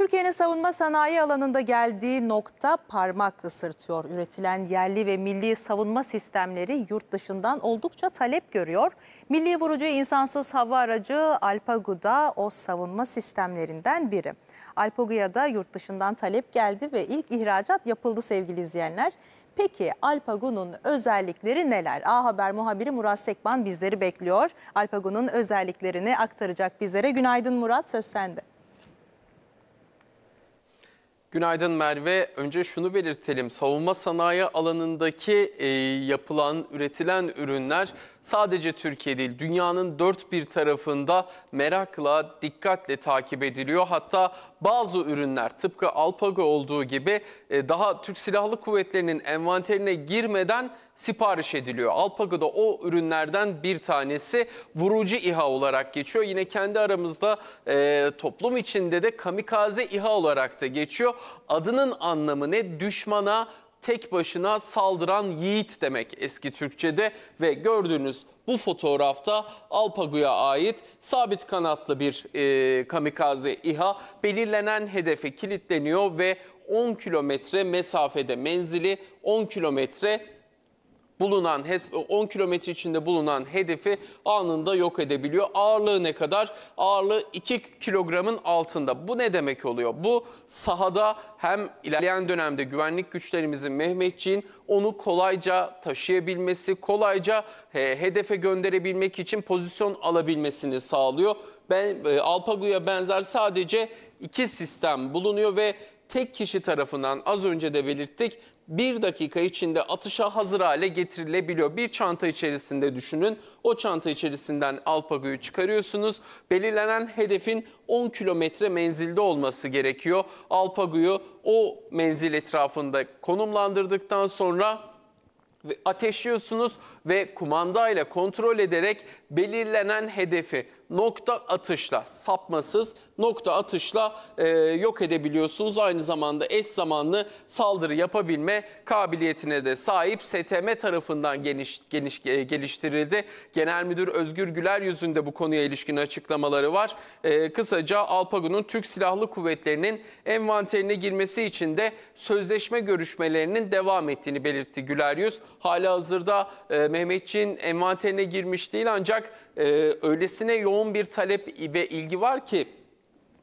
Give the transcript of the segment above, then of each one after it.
Türkiye'nin savunma sanayi alanında geldiği nokta parmak ısırtıyor. Üretilen yerli ve milli savunma sistemleri yurt dışından oldukça talep görüyor. Milli vurucu insansız hava aracı Alpagu da o savunma sistemlerinden biri. Alpagu'ya da yurt dışından talep geldi ve ilk ihracat yapıldı sevgili izleyenler. Peki Alpagu'nun özellikleri neler? A Haber muhabiri Murat Sekban bizleri bekliyor. Alpagu'nun özelliklerini aktaracak bizlere. Günaydın Murat, söz sende. Günaydın Merve. Önce şunu belirtelim. Savunma sanayi alanındaki e, yapılan, üretilen ürünler sadece Türkiye değil, dünyanın dört bir tarafında merakla, dikkatle takip ediliyor. Hatta bazı ürünler tıpkı Alpago olduğu gibi e, daha Türk Silahlı Kuvvetleri'nin envanterine girmeden sipariş ediliyor. da o ürünlerden bir tanesi vurucu İHA olarak geçiyor. Yine kendi aramızda e, toplum içinde de kamikaze İHA olarak da geçiyor. Adının anlamı ne? Düşmana tek başına saldıran yiğit demek eski Türkçe'de ve gördüğünüz bu fotoğrafta Alpagu'ya ait sabit kanatlı bir e, kamikaze İHA belirlenen hedefe kilitleniyor ve 10 kilometre mesafede menzili 10 kilometre bulunan 10 kilometre içinde bulunan hedefi anında yok edebiliyor. Ağırlığı ne kadar? Ağırlığı 2 kilogramın altında. Bu ne demek oluyor? Bu sahada hem ilerleyen dönemde güvenlik güçlerimizin Mehmetçiğin onu kolayca taşıyabilmesi, kolayca e, hedefe gönderebilmek için pozisyon alabilmesini sağlıyor. Ben e, Alpagu'ya benzer sadece iki sistem bulunuyor ve tek kişi tarafından az önce de belirttik bir dakika içinde atışa hazır hale getirilebiliyor. Bir çanta içerisinde düşünün. O çanta içerisinden Alpago'yu çıkarıyorsunuz. Belirlenen hedefin 10 kilometre menzilde olması gerekiyor. Alpago'yu o menzil etrafında konumlandırdıktan sonra ateşliyorsunuz ve kumandayla kontrol ederek belirlenen hedefi nokta atışla sapmasız nokta atışla e, yok edebiliyorsunuz. Aynı zamanda eş zamanlı saldırı yapabilme kabiliyetine de sahip STM tarafından geniş, geniş e, geliştirildi. Genel Müdür Özgür Güler yüzünde bu konuya ilişkin açıklamaları var. E, kısaca Alpagun'un Türk Silahlı Kuvvetleri'nin envanterine girmesi için de sözleşme görüşmelerinin devam ettiğini belirtti Güler yüz. Hala hazırda e, Mehmetçiğin envanterine girmiş değil ancak e, öylesine yoğun bir talep ve ilgi var ki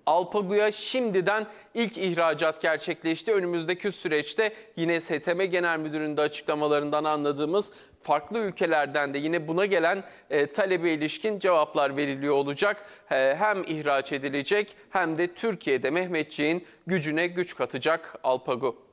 Alpagu'ya şimdiden ilk ihracat gerçekleşti. Önümüzdeki süreçte yine STM Genel Müdürü'nün açıklamalarından anladığımız farklı ülkelerden de yine buna gelen e, talebe ilişkin cevaplar veriliyor olacak. E, hem ihraç edilecek hem de Türkiye'de Mehmetçiğin gücüne güç katacak Alpagu.